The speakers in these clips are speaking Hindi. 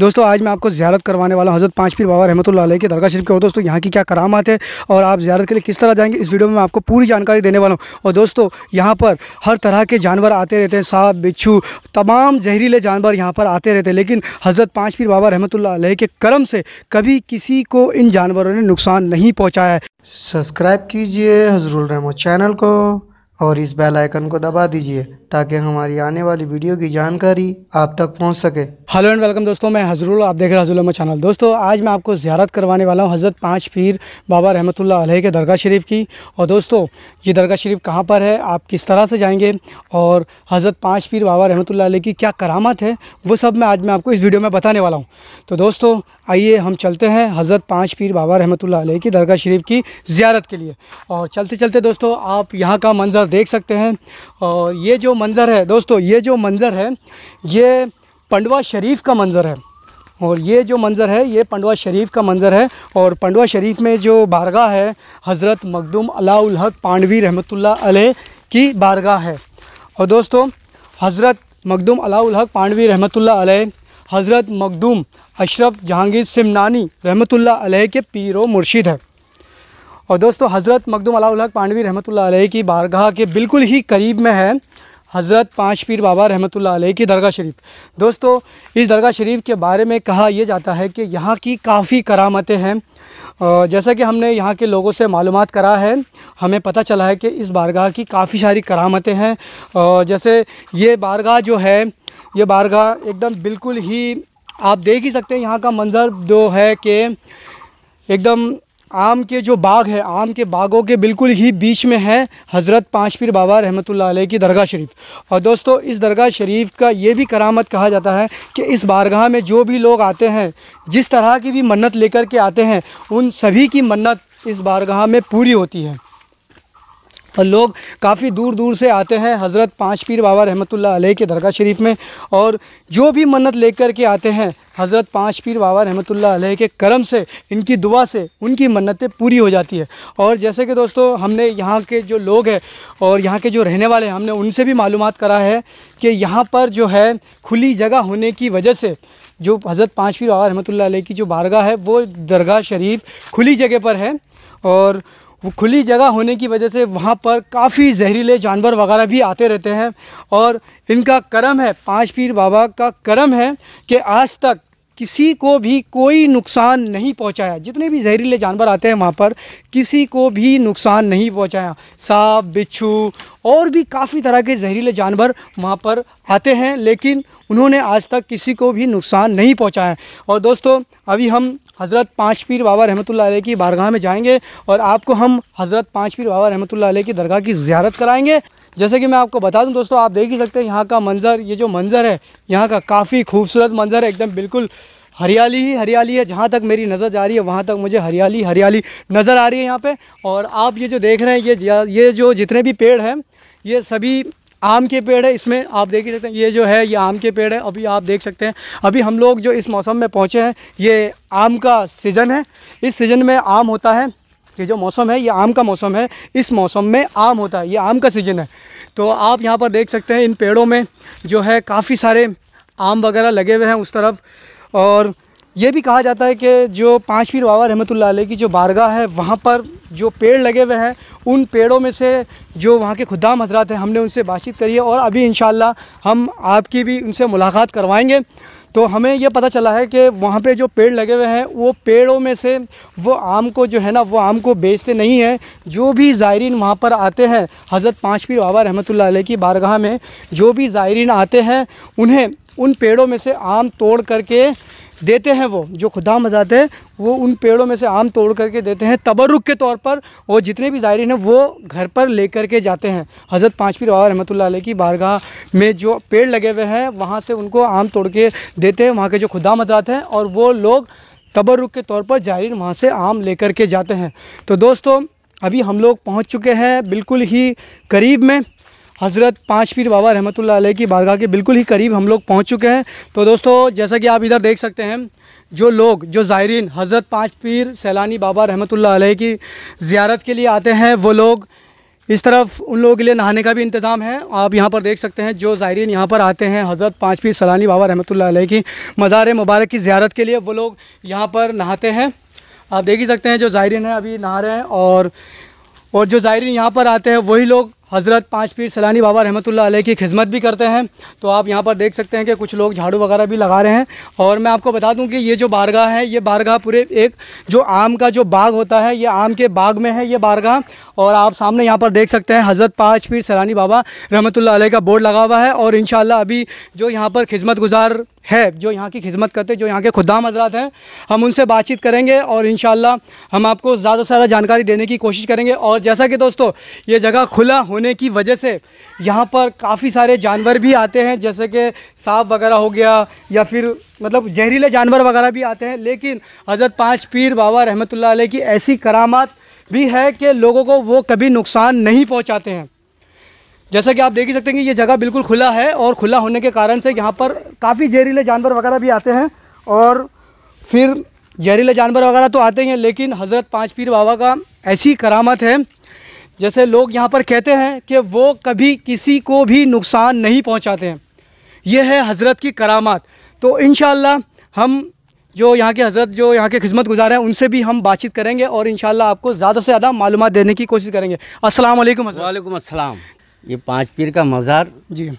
दोस्तों आज मैं आपको ज्यारत करवाने वाला हूँ हज़रत पाँच पीर बाबा रहमत के दरगाह शरीफ के और दोस्तों यहाँ की क्या कराम है और आप ज्यारत के लिए किस तरह जाएंगे इस वीडियो में मैं आपको पूरी जानकारी देने वाला हूँ और दोस्तों यहाँ पर हर तरह के जानवर आते रहते हैं सांप बिच्छू तमाम जहरीले जानवर यहाँ पर आते रहते हैं लेकिन हज़रत पाँच पीर बाबा रहमत के करम से कभी किसी को इन जानवरों ने नुकसान नहीं पहुँचाया है सब्सक्राइब कीजिए हजरुलरहमो चैनल को और इस बेल आइकन को दबा दीजिए ताकि हमारी आने वाली वीडियो की जानकारी आप तक पहुंच सके हेलो एंड वेलकम दोस्तों मैं हजरुल आप देख रहे हैं हजरुल चैनल दोस्तों आज मैं आपको ज्यारत करवाने वाला हूं हज़रत पाँच पीर बाबा रहमत अलैह के दरगाह शरीफ की और दोस्तों ये दरगाह शरीफ कहाँ पर है आप किस तरह से जाएँगे और हज़रत पाँच पीर बाबा रहमतुल्ला की क्या करामत है वो सब मैं आज मैं आपको इस वीडियो में बताने वाला हूँ तो दोस्तों आइए हम चलते हैं हज़रत पाँच पीर बाबा रहमतुल्ला की दरगाह शरीफ की ज्यारत के लिए और चलते चलते दोस्तों आप यहाँ का मंजर मंज़र देख सकते हैं और ये जो मंज़र है दोस्तों ये जो मंज़र है ये पंडवा शरीफ का मंज़र है और ये जो मंज़र है ये पंडवा शरीफ का मंज़र है और पंडवा शरीफ में जो बारगाह है हज़रत मखदूम अलाउल हक पांडवी रहमत अलह की बारगाह है और दोस्तों हज़रत मखदूम अलाउल हक पांडवी रहमत अलह हज़रत मखदूम अशरफ जहांगीर सिमनानी रहमतुल्ला अलह के पीर व मुर्शिद है और दोस्तों हज़रत मखदूम अलाउलहक पांडवी रहमत की बारगाह के बिल्कुल ही करीब में है हज़रत पाँच पीर बाबा रहमत आलही की दरगाह शरीफ दोस्तों इस दरगाह शरीफ के बारे में कहा यह जाता है कि यहाँ की काफ़ी करामतें हैं जैसा कि हमने यहाँ के लोगों से मालूम करा है हमें पता चला है कि इस बारगाह की काफ़ी सारी करामतें हैं जैसे ये बारगाह जो है ये बारगाह एकदम बिल्कुल ही आप देख ही सकते हैं यहाँ का मंज़र जो है कि एकदम आम के जो बाग है आम के बागों के बिल्कुल ही बीच में है हज़रत पाँच पीर बाबा रहमत लाई की दरगाह शरीफ और दोस्तों इस दरगाह शरीफ का ये भी करामत कहा जाता है कि इस बारगाह में जो भी लोग आते हैं जिस तरह की भी मन्नत लेकर के आते हैं उन सभी की मन्नत इस बारगाह में पूरी होती है और लोग काफ़ी दूर दूर से आते हैं हज़रत पाँच पीर बाबा रहमतुल्लाह के दरगाह शरीफ में और जो भी मन्नत लेकर के आते हैं हज़रत पाँच पीर बाबा रहमतुल्लाह के करम से इनकी दुआ से उनकी मन्नतें पूरी हो जाती है और जैसे कि दोस्तों हमने यहाँ के जो लोग हैं और यहाँ के जो रहने वाले हैं हमने उनसे भी मालूम करा है कि यहाँ पर जो है खुली जगह होने की वजह से जो हज़रत पाँच पीर बाबा रहमतुल्लाह की जो बारगाह है वो दरगाह शरीफ खुली जगह पर है और वो खुली जगह होने की वजह से वहाँ पर काफ़ी जहरीले जानवर वगैरह भी आते रहते हैं और इनका करम है पाँच पीर बाबा का करम है कि आज तक किसी को भी कोई नुकसान नहीं पहुंचाया जितने भी जहरीले जानवर आते हैं वहाँ पर किसी को भी नुकसान नहीं पहुंचाया सांप बिच्छू और भी काफ़ी तरह के जहरीले जानवर वहाँ पर आते हैं लेकिन उन्होंने आज तक किसी को भी नुकसान नहीं पहुँचाया और दोस्तों अभी हम हज़रत पाँच पीर बाबा रहमत ला की बारगाह में जाएंगे और आपको हम हज़रत पाँच पीर बाबा रहमत ला की दरगाह की ज्यारत कराएंगे जैसे कि मैं आपको बता दूं दोस्तों आप देख ही सकते हैं यहाँ का मंज़र ये जो मंज़र है यहाँ का काफ़ी खूबसूरत मंज़र है एकदम बिल्कुल हरियाली ही हरियाली है जहाँ तक मेरी नज़र जा रही है वहाँ तक मुझे हरियाली हरियाली नज़र आ रही है यहाँ पे और आप ये जो देख रहे हैं ये ये जो जितने भी पेड़ हैं ये सभी आम के पेड़ है इसमें आप देख ही सकते हैं ये जो है ये आम के पेड़ है अभी आप देख सकते हैं अभी हम लोग जो इस मौसम में पहुँचे हैं ये आम का सीज़न है इस सीज़न में आम होता है ये जो मौसम है ये आम का मौसम है इस मौसम में आम होता है ये आम का सीज़न है तो आप यहाँ पर देख सकते हैं इन पेड़ों में जो है काफ़ी सारे आम वगैरह लगे हुए हैं उस तरफ और ये भी कहा जाता है कि जो पाँच पीर बाबा रहमतुल्ला की जो बारगाह है वहाँ पर जो पेड़ लगे हुए हैं उन पेड़ों में से जो वहाँ के खुदाम हजरात हैं हमने उनसे बातचीत करी है और अभी इन हम आपकी भी उनसे मुलाकात करवाएंगे तो हमें यह पता चला है कि वहाँ पे जो पेड़ लगे हुए हैं वो पेड़ों में से वो आम को जो है ना वो आम को बेचते नहीं हैं जो भी ज़ायरीन वहाँ पर आते हैं हज़रत पाँच पीर बाबा रहमतुल्ला की बारगाह में जो भी ज़ायरीन आते हैं उन्हें उन पेड़ों में से आम तोड़ करके देते हैं वो जो खुदा मजाते हैं वो उन पेड़ों में से आम तोड़ करके देते हैं तबरुक के तौर पर वो जितने भी ज़ायरीन हैं वो घर पर ले के जाते हैं हज़रत पाँच बाबा रहमत की बारगाह में जो पेड़ लगे हुए हैं वहाँ से उनको आम तोड़ के देते हैं वहाँ के जो खुदा मजात हैं और वो लोग तबरुक के तौर पर जायरीन वहाँ से आम लेकर के जाते हैं तो दोस्तों अभी हम लोग पहुँच चुके हैं बिल्कुल ही करीब में हज़रत पाँच पीर बाबा रहमत लाई की बारगाह के बिल्कुल ही करीब हम लोग पहुँच चुके हैं तो दोस्तों जैसा कि आप इधर देख सकते हैं जो लोग जो ज़ायरीन हज़रत पाँच पीर सैलानी बाबा रहमत लाई की ज़्यारत के लिए आते हैं वो लोग इस तरफ उन लोगों के लिए नहाने का भी इंतज़ाम है आप यहाँ पर देख सकते हैं जो ज़ायरीन यहाँ पर आते हैं हज़रत पाँच पीर सैलानी बाबा रहमत लाई की मज़ार मुबारक की ज़्यारत के लिए वो लोग यहाँ पर नहाते हैं आप देख ही सकते हैं जो ज़ायरीन हैं अभी नहा रहे हैं और और जो ज़ायरीन यहाँ पर आते हैं वही लोग हज़रत पाँच पीर सलानी बाबा रहमतुल्लाह अलैह की खिदमत भी करते हैं तो आप यहाँ पर देख सकते हैं कि कुछ लोग झाड़ू वगैरह भी लगा रहे हैं और मैं आपको बता दूं कि ये जो बारगाह है ये बारगाह पूरे एक जो आम का जो बाग होता है ये आम के बाग में है ये बारगाह और आप सामने यहाँ पर देख सकते हैं हज़रत पाँच पीर सलानी बाबा रहमत लाई का बोर्ड लगा हुआ है और इन अभी जो यहाँ पर खिदमत गुजार है जो यहाँ की खिदमत करते हैं जो यहाँ के खुदाम हजरात हैं हम उनसे बातचीत करेंगे और इन हम आपको ज़्यादा से ज़्यादा जानकारी देने की कोशिश करेंगे और जैसा कि दोस्तों ये जगह खुला होने की वजह से यहाँ पर काफ़ी सारे जानवर भी आते हैं जैसे कि सांप वगैरह हो गया या फिर मतलब जहरीले जानवर वगैरह भी आते हैं लेकिन हज़रत पाँच पीर बाबा रहमत की ऐसी करामात भी है कि लोगों को वो कभी नुकसान नहीं पहुँचाते हैं जैसा कि आप देख ही सकते हैं कि ये जगह बिल्कुल खुला है और खुला होने के कारण से यहाँ पर काफ़ी जहरीले जानवर वगैरह भी आते हैं और फिर जहरीले जानवर वगैरह तो आते ही हैं लेकिन हज़रत पाँच पीर बाबा का ऐसी करामत है जैसे लोग यहाँ पर कहते हैं कि वो कभी किसी को भी नुकसान नहीं पहुँचाते हैं यह है हज़रत की करामत तो इन हम जो यहाँ के हज़रत जो यहाँ के खिदमत गुजार हैं उनसे भी हम बातचीत करेंगे और इन आपको ज़्यादा से ज़्यादा मालूम देने की कोशिश करेंगे असल वालेकुम अस्सलाम ये पांच पीर का मज़ार जी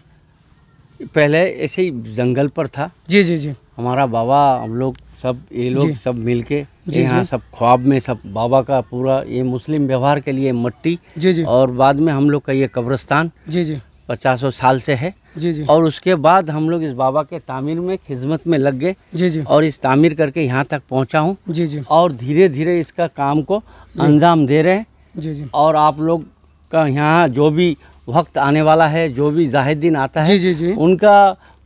पहले ऐसे ही जंगल पर था जी जी जी हमारा बाबा हम लोग सब ये लोग सब मिलके यहाँ सब ख्वाब में सब बाबा का पूरा ये मुस्लिम व्यवहार के लिए मट्टी जी जी और बाद में हम लोग का ये कब्रस्तान जी जी पचासों साल से है जी जी और उसके बाद हम लोग इस बाबा के तामीर में खिदमत में लग गए जी जी और इस तामीर करके यहाँ तक पहुँचा हूँ जी जी और धीरे धीरे इसका काम को अंजाम दे रहे हैं जी जी और आप लोग का यहाँ जो भी वक्त आने वाला है जो भी जाहिदीन आता है जी जी जी उनका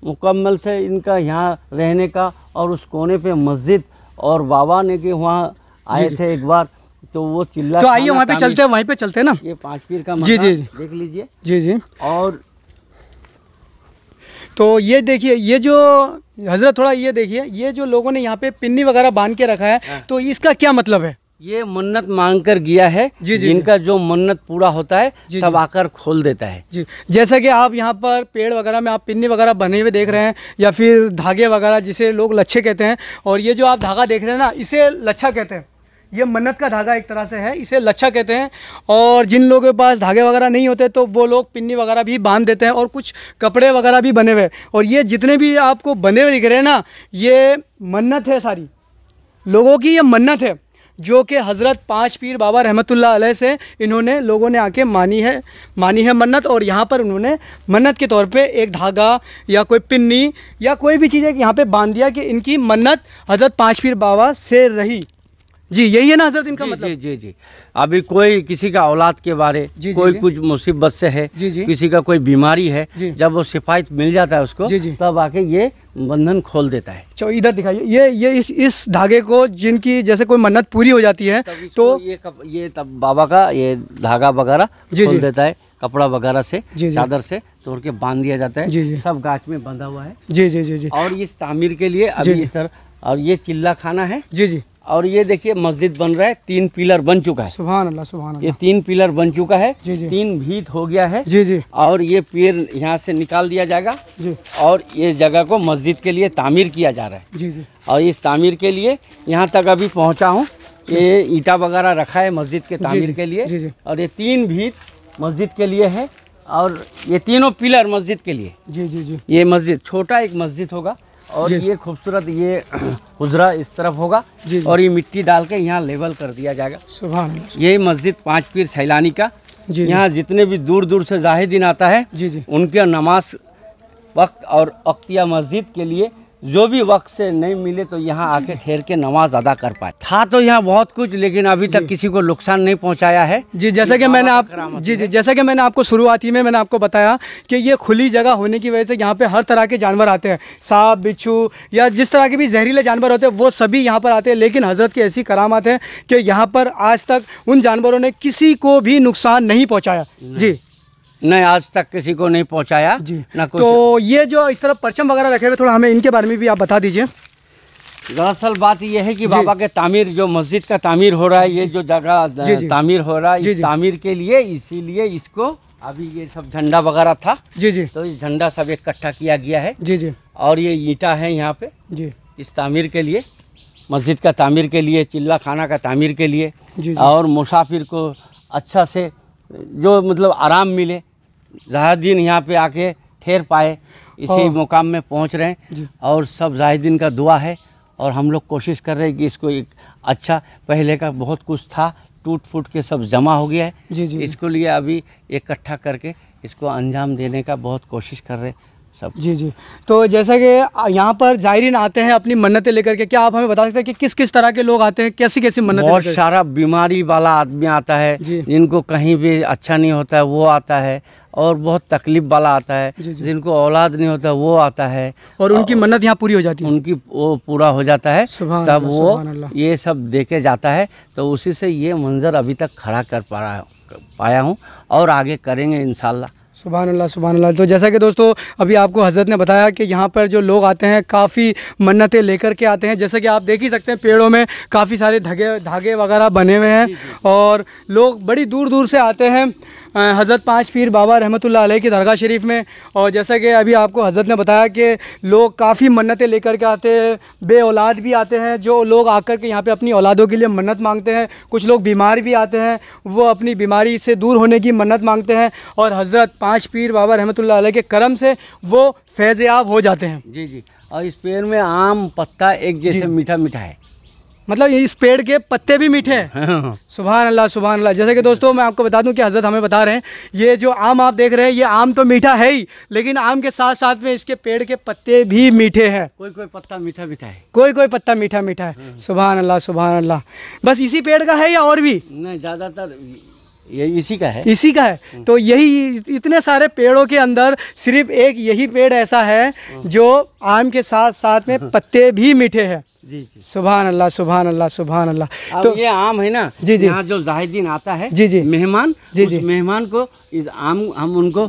मुकम्मल से इनका यहाँ रहने का और उस कोने पे मस्जिद और बाबा ने के वहाँ आए थे एक बार तो वो चिल्ला तो आइए वहाँ पे चलते हैं वहीं पे चलते हैं ना ये पांच पीर का जी जी देख लीजिए जी जी और तो ये देखिए ये जो हज़रत थोड़ा ये देखिए ये जो लोगों ने यहाँ पे पिन्नी वगैरह बांध के रखा है हाँ। तो इसका क्या मतलब है ये मन्नत मांग कर गया है जी जी इनका जो मन्नत पूरा होता है जी, तब आकर खोल देता है जी जैसा कि आप यहाँ पर पेड़ वगैरह में आप पिन्नी वगैरह बने हुए देख रहे हैं या फिर धागे वगैरह जिसे लोग लच्छे कहते हैं और ये जो आप धागा देख रहे हैं ना इसे लच्छा कहते हैं ये मन्नत का धागा एक तरह से है इसे लच्छा कहते हैं और जिन लोगों के पास धागे वगैरह नहीं होते तो वो लोग पिन्नी वगैरह भी बांध देते हैं और कुछ कपड़े वगैरह भी बने हुए और ये जितने भी आपको बने हुए दिख रहे हैं ना ये मन्नत है सारी लोगों की ये मन्नत है जो कि हज़रत पाँच पीर बाबा रहमतुल्लाह अलैह से इन्होंने लोगों ने आके मानी है मानी है मन्नत और यहाँ पर उन्होंने मन्नत के तौर पे एक धागा या कोई पिन्नी या कोई भी चीज़ एक यहाँ पे बांध दिया कि इनकी मन्नत हज़रत पाँच पीर बाबा से रही जी यही है ना हजरत इनका जी, मतलब जी जी जी अभी कोई किसी का औलाद के बारे जी, कोई जी, कुछ मुसीबत से है जी, जी, किसी का कोई बीमारी है जब वो सिफ़ायत मिल जाता है उसको जी, जी, तब आके ये बंधन खोल देता है चलो इधर दिखाइए ये ये इस इस धागे को जिनकी जैसे कोई मन्नत पूरी हो जाती है तो ये कप, ये तब बाबा का ये धागा वगैरह खोल देता है कपड़ा वगैरह से चादर से तोड़ के बांध दिया जाता है जी जी सब गाच में बंधा हुआ है जी जी जी जी और इस तामीर के लिए अभी इस तरह और ये चिल्ला खाना है जी जी और ये देखिए मस्जिद बन रहा है तीन पिलर बन चुका है सुबह अल्लाह सुबह ये तीन पिलर बन चुका है जी जी तीन भीत हो गया है जी जी और ये पेड़ यहाँ से निकाल दिया जाएगा जी और ये जगह को मस्जिद के लिए तामीर किया जा रहा है जी जी और इस तामीर के लिए यहाँ तक अभी पहुँचा हूँ ये ईटा वगैरह रखा है मस्जिद के तामीर के लिए जी जी और ये तीन भीत मस्जिद के लिए है और ये तीनों पिलर मस्जिद के लिए जी जी जी ये मस्जिद छोटा एक मस्जिद होगा और ये खूबसूरत ये उजरा इस तरफ होगा और ये मिट्टी डाल के यहाँ लेवल कर दिया जाएगा सुबह ये मस्जिद पांच पीर सैलानी का जी यहाँ जितने भी दूर दूर से जाहिदीन आता है जी जी उनके नमाज वक्त और अख्तिया मस्जिद के लिए जो भी वक्त से नहीं मिले तो यहाँ आके ठहर के नमाज अदा कर पाए था तो यहाँ बहुत कुछ लेकिन अभी तक किसी को नुकसान नहीं पहुँचाया है जी जैसा कि मैंने आप जी जी जैसा कि मैंने आपको शुरुआती में मैंने आपको बताया कि ये खुली जगह होने की वजह से यहाँ पे हर तरह के जानवर आते हैं सांप बिच्छू या जिस तरह के भी जहरीले जानवर होते हैं वो सभी यहाँ पर आते हैं लेकिन हज़रत की ऐसी करामात है कि यहाँ पर आज तक उन जानवरों ने किसी को भी नुकसान नहीं पहुँचाया जी नहीं आज तक किसी को नहीं पहुंचाया जी ना कुछ तो ये जो इस तरह परचम वगैरह रखे हुए थोड़ा हमें इनके बारे में भी आप बता दीजिए दरअसल बात यह है कि बाबा के तामीर जो मस्जिद का तामीर हो रहा है ये जो जगह तामीर हो रहा है इस तामीर के लिए इसीलिए इसको अभी ये सब झंडा वगैरह था जी जी तो ये झंडा सब इकट्ठा किया गया है जी जी और ये ईटा है यहाँ पे जी इस तामीर के लिए मस्जिद का तामीर के लिए चिल्ला खाना का तामीर के लिए जी, जी। और मुसाफिर को अच्छा से जो मतलब आराम मिले जहादीन यहाँ पे आके ठहर पाए इसी हाँ। मुकाम में पहुँच रहे हैं और सब जाहिदीन का दुआ है और हम लोग कोशिश कर रहे हैं कि इसको एक अच्छा पहले का बहुत कुछ था टूट फूट के सब जमा हो गया है जी जी इसको लिए अभी इकट्ठा करके इसको अंजाम देने का बहुत कोशिश कर रहे हैं सब जी जी तो जैसा कि यहाँ पर जायरीन आते हैं अपनी मन्नतें लेकर के क्या आप हमें बता सकते हैं कि किस किस तरह के लोग आते हैं कैसी कैसी मन्नत बहुत सारा बीमारी वाला आदमी आता है जिनको कहीं भी अच्छा नहीं होता है वो आता है और बहुत तकलीफ वाला आता है जी जी। जिनको औलाद नहीं होता वो आता है और उनकी मन्नत यहाँ पूरी हो जाती है उनकी वो पूरा हो जाता है तब वो ये सब दे के जाता है तो उसी से ये मंज़र अभी तक खड़ा कर पा रहा पाया हूँ और आगे करेंगे इनशाला सुबह अल्लाह सुबह अल्लाह तो जैसा कि दोस्तों अभी आपको हज़रत ने बताया कि यहाँ पर जो लोग आते हैं काफ़ी मन्नतें लेकर के आते हैं जैसे कि आप देख ही सकते हैं पेड़ों में काफ़ी सारे धागे धागे वगैरह बने हुए हैं और लोग बड़ी दूर दूर से आते हैं हज़रत पाँच पीर बाबा रहमत लाई की दरगाह शरीफ में और जैसा कि अभी आपको हज़रत ने बताया कि लोग काफ़ी मन्नतें लेकर के आते हैं बे औलाद भी आते हैं जो लोग आकर के यहाँ पे अपनी औलादों के लिए मन्नत मांगते हैं कुछ लोग बीमार भी आते हैं वो अपनी बीमारी से दूर होने की मन्नत मांगते हैं और हज़रत पाँच पीर बाबा रहमत ला के करम से वो याब हो जाते हैं जी जी और इस पेड़ में आम पत्ता एक जैसे मीठा मीठा है मतलब इस पेड़ के पत्ते भी मीठे हैं हाँ। सुबह अल्लाह सुबह अल्लाह जैसे कि दोस्तों मैं आपको बता दूं कि हजरत हमें बता रहे हैं ये जो आम आप देख रहे हैं ये आम तो मीठा है ही लेकिन आम के साथ साथ में इसके पेड़ के पत्ते भी मीठे हैं कोई कोई पत्ता मीठा मीठा है कोई कोई पत्ता हाँ। मीठा मीठा है सुबह अल्लाह सुबह अल्लाह बस इसी पेड़ का है या और भी नहीं ज़्यादातर ये इसी का है इसी का है हाँ। तो यही इतने सारे पेड़ों के अंदर सिर्फ एक यही पेड़ ऐसा है जो आम के साथ साथ में पत्ते भी मीठे हैं जी जी सुबह अल्लाह सुबहान अल्लाह सुबहान अल्लाह तो ये आम है ना जी जी यहाँ जो जाहिदीन आता है जी जी मेहमान जी जी मेहमान को इस आम हम उनको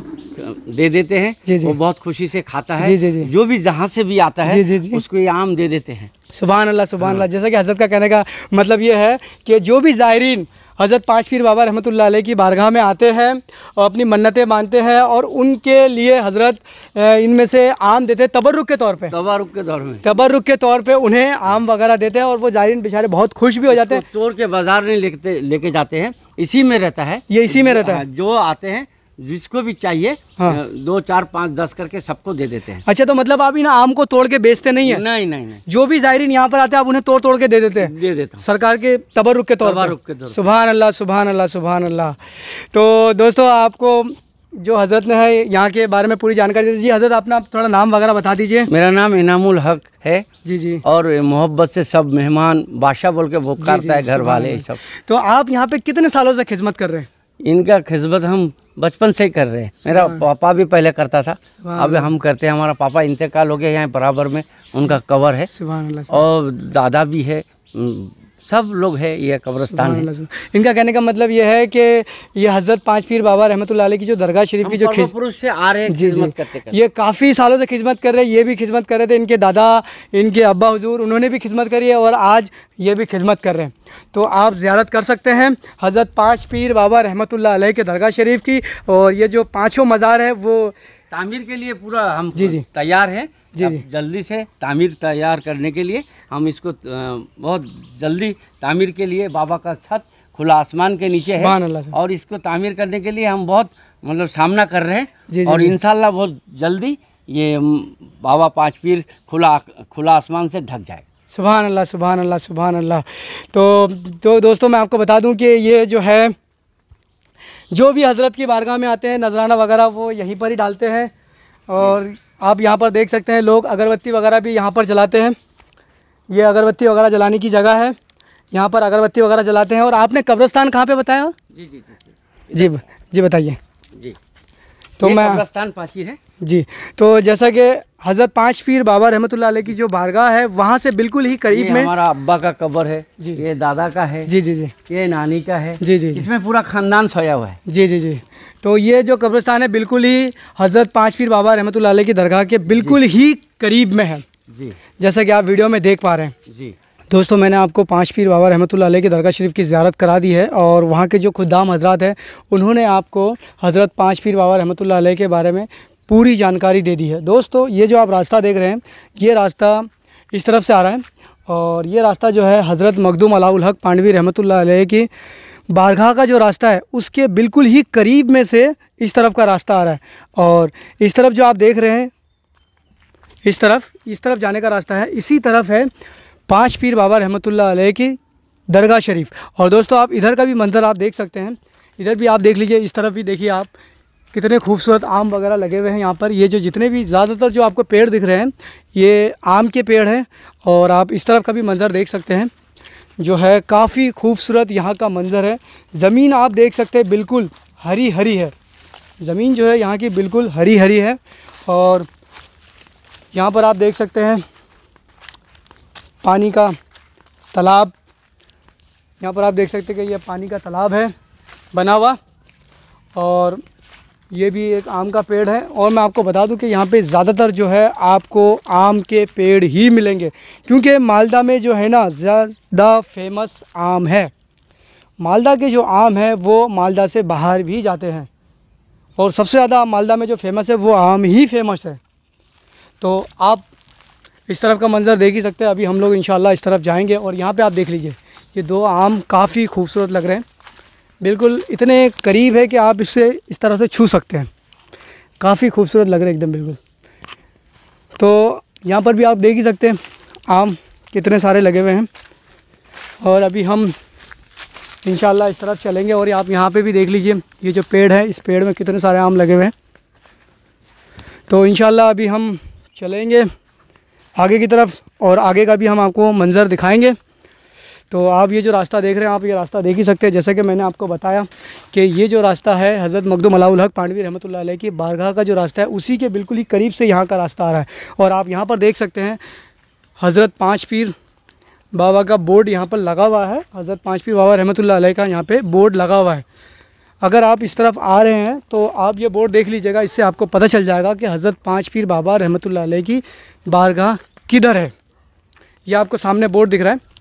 दे देते हैं जी जी वो बहुत खुशी से खाता है जी जी जी जो भी जहाँ से भी आता है जी जी जी उसको ये आम दे देते हैं सुबह अल्लाह सुबह अल्लाह जैसा कि हजरत का कहने का मतलब ये है कि जो भी ज़ायरीन हज़रत पाँच पीर बाबा रहमत की बारगाह में आते हैं और अपनी मन्नतें मानते हैं और उनके लिए हज़रत इनमें से आम देते हैं तबर्रुक के तौर पे तबर्रुक के तौर पर तबर्रुक के तौर पे उन्हें आम वगैरह देते हैं और वो जायरीन बेचारे बहुत खुश भी हो जाते हैं तोड़ के बाज़ार नहीं लेते लेके जाते हैं इसी में रहता है ये इसी में रहता है जो आते हैं जिसको भी चाहिए हाँ। दो चार पाँच दस करके सबको दे देते हैं अच्छा तो मतलब आप इन्हें आम को तोड़ के बेचते नहीं है नहीं नहीं नहीं जो भी जायरीन यहाँ पर आते हैं आप उन्हें तोड़ तोड़ के दे देते हैं दे देता सरकार के तबरुक के तौर तबरुक के अल्लाह सुबह अल्लाह सुबह अल्लाह तो दोस्तों आपको जो हजरत ने है यहाँ के बारे में पूरी जानकारी दीजिए हजरत अपना थोड़ा नाम वगैरह बता दीजिए मेरा नाम इनामुल हक है जी जी और मोहब्बत से सब मेहमान बादशाह बोल के वो करता है घर वाले सब तो आप यहाँ पे कितने सालों से खिदमत कर रहे हैं इनका खिदमत हम बचपन से ही कर रहे हैं मेरा पापा भी पहले करता था अब हम करते हैं हमारा पापा इंतकाल हो गया यहाँ बराबर में उनका कवर है और दादा भी है सब लोग है यह कब्रस्तान इनका कहने का मतलब यह है कि ये हज़रत पाँच पीर बाबा रहमत की जो दरगाह शरीफ की जो पुरुष से आ रहे हैं जी जी करते करते। ये काफ़ी सालों से खिदमत कर रहे हैं ये भी खिदमत कर रहे थे इनके दादा इनके अब्बा हजूर उन्होंने भी खिदमत करी है और आज ये भी खिदमत कर रहे हैं तो आप ज़्यारत कर सकते हैं हज़रत पाँच पीर बाबा रहमत के दरगाह शरीफ की और ये जो पाँचों मज़ार है वो तामीर के लिए पूरा हम जी जी तैयार है जी जी जल्दी से तामीर तैयार करने के लिए हम इसको बहुत जल्दी तामीर के लिए बाबा का छत खुला आसमान के नीचे है और इसको तामीर करने के लिए हम बहुत मतलब सामना कर रहे हैं और इनशाला बहुत जल्दी ये बाबा पाँच पीर खुला खुला आसमान से ढक जाए सुबह अल्लाह सुबह अल्लाह सुबह अल्लाह तो, तो दोस्तों मैं आपको बता दूं कि ये जो है जो भी हज़रत की बारगाह में आते हैं नजराना वगैरह वो यहीं पर ही डालते हैं और आप यहाँ पर देख सकते हैं लोग अगरबत्ती वगैरह भी यहाँ पर जलाते हैं ये अगरबत्ती वगैरह जलाने की जगह है यहाँ पर अगरबत्ती वगैरह जलाते हैं और आपने कब्रस्तान कहाँ पे बताया जी जी जी जी जी बताइए जी तो मैं कब्रस्तान पाखिर है जी तो जैसा कि हज़रत पांच पीर बाबा रहमतुल्लाह की जो बारगाह है वहाँ से बिल्कुल ही करीब में हमारा अब्बा का कब्र है जी ये दादा का है जी जी जी ये नानी का है जी जी इसमें पूरा ख़ानदान सोया हुआ है जी जी जी तो ये जो कब्रस्तान है बिल्कुल ही हज़रत पाँच पीर बाबा रहमतुल्लाह की दरगाह के बिल्कुल ही करीब में है जी जैसा कि आप वीडियो में देख पा रहे हैं जी दोस्तों मैंने आपको पांच पीर बाबा रहमतुल्लाह अलैह के दरगाह शरीफ की ज्यारत करा दी है और वहाँ के जो खुदाम हजरात हैं उन्होंने आपको हज़रत पाँच पीर बाबा रहमतुल्लाह के बारे में पूरी जानकारी दे दी है दोस्तों ये जो आप रास्ता देख रहे हैं ये रास्ता इस तरफ से आ रहा है और ये रास्ता जो है हज़रत मखदूम अलाउल हक पांडवी रहमतुल्लाह की बारगाह का जो रास्ता है उसके बिल्कुल ही करीब में से इस तरफ का रास्ता आ रहा है और इस तरफ जो आप देख रहे हैं इस तरफ इस तरफ जाने का रास्ता है इसी तरफ है पाँच पीर बाबा रहमतुल्लाह की दरगाह शरीफ और दोस्तों आप इधर का भी मंज़र आप देख सकते हैं इधर भी आप देख लीजिए इस तरफ भी देखिए आप कितने खूबसूरत आम वगैरह लगे हुए हैं यहाँ पर ये जो जितने भी ज़्यादातर जो आपको पेड़ दिख रहे हैं ये आम के पेड़ हैं और आप इस तरफ का भी मंज़र देख सकते हैं जो है काफ़ी खूबसूरत यहाँ का मंज़र है ज़मीन आप देख सकते हैं बिल्कुल हरी हरी है ज़मीन जो है यहाँ की बिल्कुल हरी हरी है और यहाँ पर आप देख सकते हैं पानी का तालाब यहाँ पर आप देख सकते हैं कि यह पानी का तालाब है बना हुआ और ये भी एक आम का पेड़ है और मैं आपको बता दूं कि यहाँ पे ज़्यादातर जो है आपको आम के पेड़ ही मिलेंगे क्योंकि मालदा में जो है ना ज़्यादा फेमस आम है मालदा के जो आम हैं वो मालदा से बाहर भी जाते हैं और सबसे ज़्यादा मालदा में जो फेमस है वो आम ही फेमस है तो आप इस तरफ का मंज़र देख ही सकते हैं अभी हम लोग इन इस तरफ जाएँगे और यहाँ पर आप देख लीजिए ये दो आम काफ़ी खूबसूरत लग रहे हैं बिल्कुल इतने करीब है कि आप इससे इस तरह से छू सकते हैं काफ़ी खूबसूरत लग रहा है एकदम बिल्कुल तो यहाँ पर भी आप देख ही सकते हैं आम कितने सारे लगे हुए हैं और अभी हम इन इस तरफ चलेंगे और आप यहाँ पे भी देख लीजिए ये जो पेड़ है इस पेड़ में कितने सारे आम लगे हुए हैं तो इन अभी हम चलेंगे आगे की तरफ और आगे का भी हम आपको मंज़र दिखाएँगे तो आप ये जो रास्ता देख रहे हैं आप ये रास्ता देख ही सकते हैं जैसे कि मैंने आपको बताया कि ये जो रास्ता है हज़रत मखदूम अलाउलहक पांडवी रहमत ला की बारगाह का जो रास्ता है उसी के बिल्कुल ही करीब से यहाँ का रास्ता आ रहा है और आप यहाँ पर देख सकते हैं हज़रत पाँच पीर बाबा का बोर्ड यहाँ पर लगा हुआ है हज़रत पाँच पीर बाबा रहमत ला का यहाँ पर बोर्ड लगा हुआ है अगर आप इस तरफ आ रहे हैं तो आप ये बोर्ड देख लीजिएगा इससे आपको पता चल जाएगा कि हज़रत पाँच पीर बाबा रहमत लाई की बारगाह किधर है यह आपको सामने बोर्ड दिख रहा है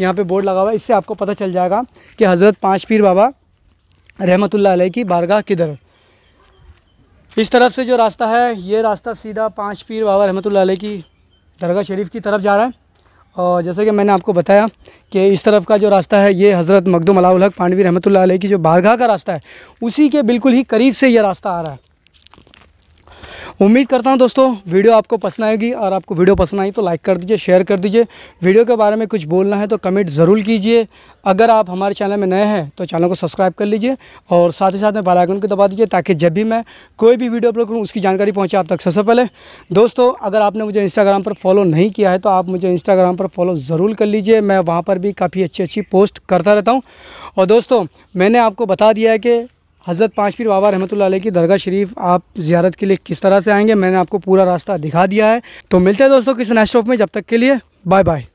यहाँ पे बोर्ड लगा हुआ है इससे आपको पता चल जाएगा कि हज़रत पाँच पीर बाबा रहमतुल्ला अलैह की बारगाह किधर इस तरफ से जो रास्ता है ये रास्ता सीधा पाँच पीर बाबा रहमत अलैह की दरगाह शरीफ की तरफ जा रहा है और जैसे कि मैंने आपको बताया कि इस तरफ का जो रास्ता है ये हज़रत मखदूम अलाउल हक पांडवी रहमतुल्ला अलैह की जो बारगाह का रास्ता है उसी के बिल्कुल ही करीब से यह रास्ता आ रहा है उम्मीद करता हूँ दोस्तों वीडियो आपको पसंद आएगी और आपको वीडियो पसंद आई तो लाइक कर दीजिए शेयर कर दीजिए वीडियो के बारे में कुछ बोलना है तो कमेंट ज़रूर कीजिए अगर आप हमारे चैनल में नए हैं तो चैनल को सब्सक्राइब कर लीजिए और साथ ही साथ में बालाइकन को दबा दीजिए ताकि जब भी मैं कोई भी वीडियो अपलोड करूँ उसकी जानकारी पहुँचे आप तक सबसे पहले दोस्तों अगर आपने मुझे इंस्टाग्राम पर फॉलो नहीं किया है तो आप मुझे इंस्टाग्राम पर फॉलो ज़रूर कर लीजिए मैं वहाँ पर भी काफ़ी अच्छी अच्छी पोस्ट करता रहता हूँ और दोस्तों मैंने आपको बता दिया है कि हज़रत पाँच पीर बाबा रहमत की दरगाह शरीफ आप ज़्यारत के लिए किस तरह से आएंगे मैंने आपको पूरा रास्ता दिखा दिया है तो मिलते हैं दोस्तों किस नेक्स्ट स्टॉप में जब तक के लिए बाय बाय